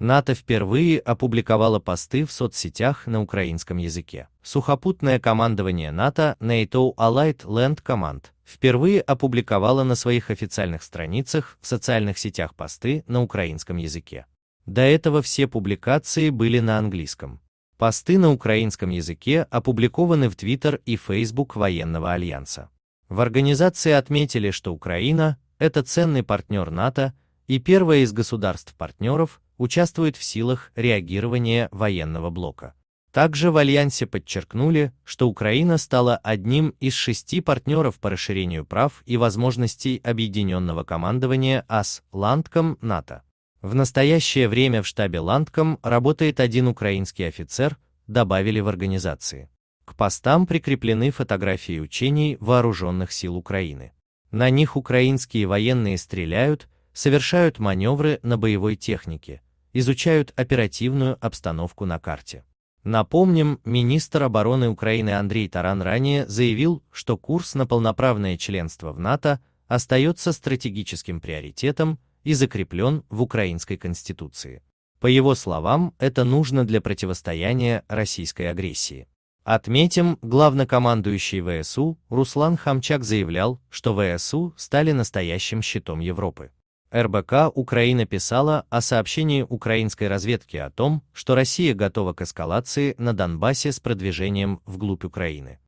НАТО впервые опубликовало посты в соцсетях на украинском языке. Сухопутное командование НАТО NATO Allied Land Command впервые опубликовало на своих официальных страницах в социальных сетях посты на украинском языке. До этого все публикации были на английском. Посты на украинском языке опубликованы в Twitter и Facebook военного альянса. В организации отметили, что Украина – это ценный партнер НАТО, и первое из государств-партнеров участвует в силах реагирования военного блока. Также в Альянсе подчеркнули, что Украина стала одним из шести партнеров по расширению прав и возможностей объединенного командования АС Ландком НАТО. В настоящее время в штабе Ландком работает один украинский офицер, добавили в организации. К постам прикреплены фотографии учений вооруженных сил Украины. На них украинские военные стреляют совершают маневры на боевой технике, изучают оперативную обстановку на карте. Напомним, министр обороны Украины Андрей Таран ранее заявил, что курс на полноправное членство в НАТО остается стратегическим приоритетом и закреплен в Украинской Конституции. По его словам, это нужно для противостояния российской агрессии. Отметим, главнокомандующий ВСУ Руслан Хамчак заявлял, что ВСУ стали настоящим щитом Европы. РБК Украина писала о сообщении украинской разведки о том, что Россия готова к эскалации на Донбассе с продвижением вглубь Украины.